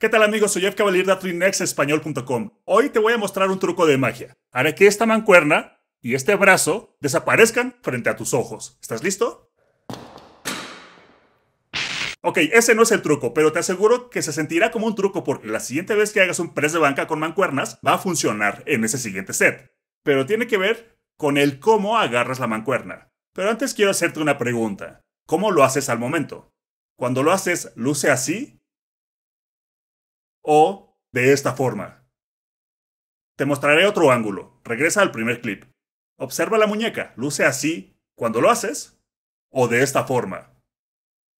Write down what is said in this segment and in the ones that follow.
¿Qué tal amigos? Soy Jeff Cavalier de Atrinexespañol.com Hoy te voy a mostrar un truco de magia. Haré que esta mancuerna y este brazo desaparezcan frente a tus ojos. ¿Estás listo? Ok, ese no es el truco, pero te aseguro que se sentirá como un truco porque la siguiente vez que hagas un press de banca con mancuernas va a funcionar en ese siguiente set. Pero tiene que ver con el cómo agarras la mancuerna. Pero antes quiero hacerte una pregunta. ¿Cómo lo haces al momento? Cuando lo haces, ¿luce así o de esta forma. Te mostraré otro ángulo. Regresa al primer clip. Observa la muñeca. Luce así cuando lo haces o de esta forma.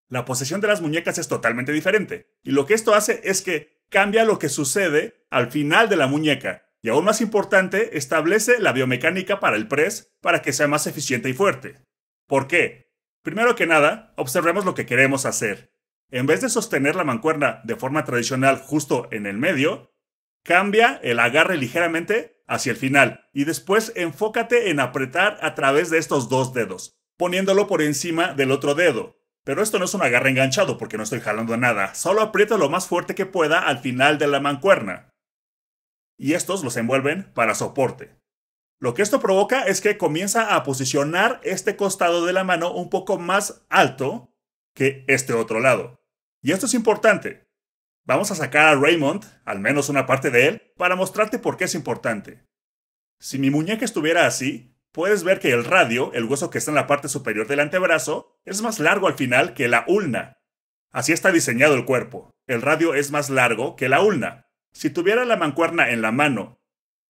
La posición de las muñecas es totalmente diferente y lo que esto hace es que cambia lo que sucede al final de la muñeca y aún más importante, establece la biomecánica para el press para que sea más eficiente y fuerte. ¿Por qué? Primero que nada, observemos lo que queremos hacer en vez de sostener la mancuerna de forma tradicional justo en el medio, cambia el agarre ligeramente hacia el final y después enfócate en apretar a través de estos dos dedos, poniéndolo por encima del otro dedo. Pero esto no es un agarre enganchado porque no estoy jalando nada, solo aprieta lo más fuerte que pueda al final de la mancuerna. Y estos los envuelven para soporte. Lo que esto provoca es que comienza a posicionar este costado de la mano un poco más alto que este otro lado. Y esto es importante. Vamos a sacar a Raymond, al menos una parte de él, para mostrarte por qué es importante. Si mi muñeca estuviera así, puedes ver que el radio, el hueso que está en la parte superior del antebrazo, es más largo al final que la ulna. Así está diseñado el cuerpo. El radio es más largo que la ulna. Si tuviera la mancuerna en la mano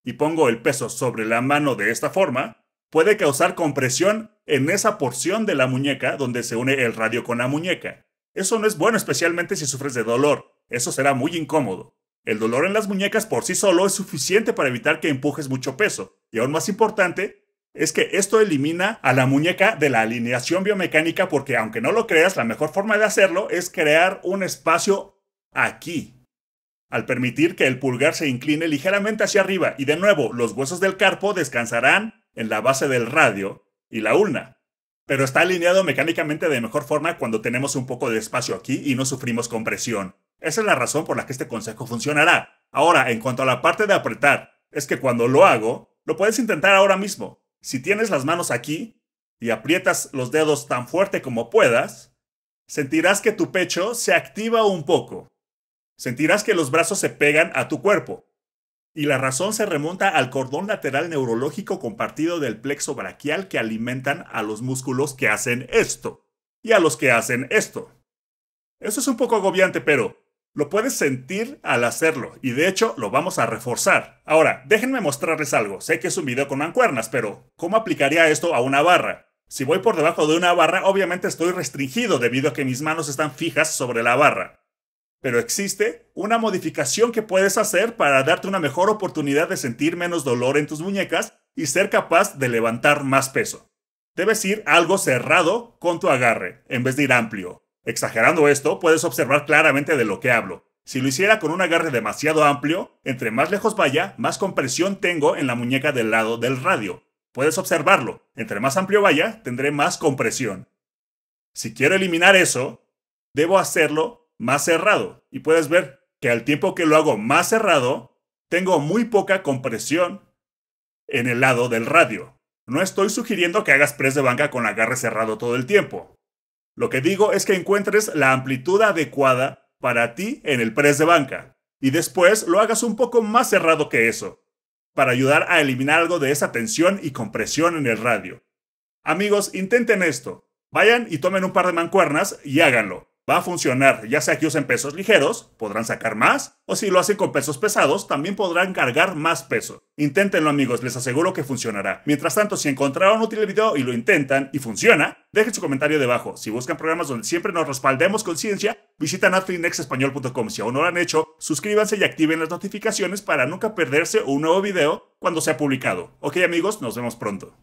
y pongo el peso sobre la mano de esta forma, puede causar compresión en esa porción de la muñeca donde se une el radio con la muñeca. Eso no es bueno especialmente si sufres de dolor, eso será muy incómodo. El dolor en las muñecas por sí solo es suficiente para evitar que empujes mucho peso, y aún más importante, es que esto elimina a la muñeca de la alineación biomecánica porque aunque no lo creas, la mejor forma de hacerlo es crear un espacio aquí. Al permitir que el pulgar se incline ligeramente hacia arriba y de nuevo los huesos del carpo descansarán en la base del radio y la ulna pero está alineado mecánicamente de mejor forma cuando tenemos un poco de espacio aquí y no sufrimos compresión. Esa es la razón por la que este consejo funcionará. Ahora, en cuanto a la parte de apretar, es que cuando lo hago, lo puedes intentar ahora mismo. Si tienes las manos aquí y aprietas los dedos tan fuerte como puedas, sentirás que tu pecho se activa un poco. Sentirás que los brazos se pegan a tu cuerpo. Y la razón se remonta al cordón lateral neurológico compartido del plexo braquial que alimentan a los músculos que hacen esto y a los que hacen esto. Eso es un poco agobiante, pero lo puedes sentir al hacerlo y de hecho lo vamos a reforzar. Ahora, déjenme mostrarles algo. Sé que es un video con mancuernas, pero ¿cómo aplicaría esto a una barra? Si voy por debajo de una barra, obviamente estoy restringido debido a que mis manos están fijas sobre la barra. Pero existe una modificación que puedes hacer para darte una mejor oportunidad de sentir menos dolor en tus muñecas y ser capaz de levantar más peso. Debes ir algo cerrado con tu agarre, en vez de ir amplio. Exagerando esto, puedes observar claramente de lo que hablo. Si lo hiciera con un agarre demasiado amplio, entre más lejos vaya, más compresión tengo en la muñeca del lado del radio. Puedes observarlo. Entre más amplio vaya, tendré más compresión. Si quiero eliminar eso, debo hacerlo más cerrado y puedes ver que al tiempo que lo hago más cerrado, tengo muy poca compresión en el lado del radio. No estoy sugiriendo que hagas press de banca con agarre cerrado todo el tiempo. Lo que digo es que encuentres la amplitud adecuada para ti en el press de banca y después lo hagas un poco más cerrado que eso, para ayudar a eliminar algo de esa tensión y compresión en el radio. Amigos, intenten esto. Vayan y tomen un par de mancuernas y háganlo. Va a funcionar, ya sea que usen pesos ligeros, podrán sacar más, o si lo hacen con pesos pesados, también podrán cargar más peso. Inténtenlo amigos, les aseguro que funcionará. Mientras tanto, si encontraron útil el video y lo intentan y funciona, dejen su comentario debajo. Si buscan programas donde siempre nos respaldemos con ciencia, visitan atfinexespañol.com. Si aún no lo han hecho, suscríbanse y activen las notificaciones para nunca perderse un nuevo video cuando sea publicado. Ok amigos, nos vemos pronto.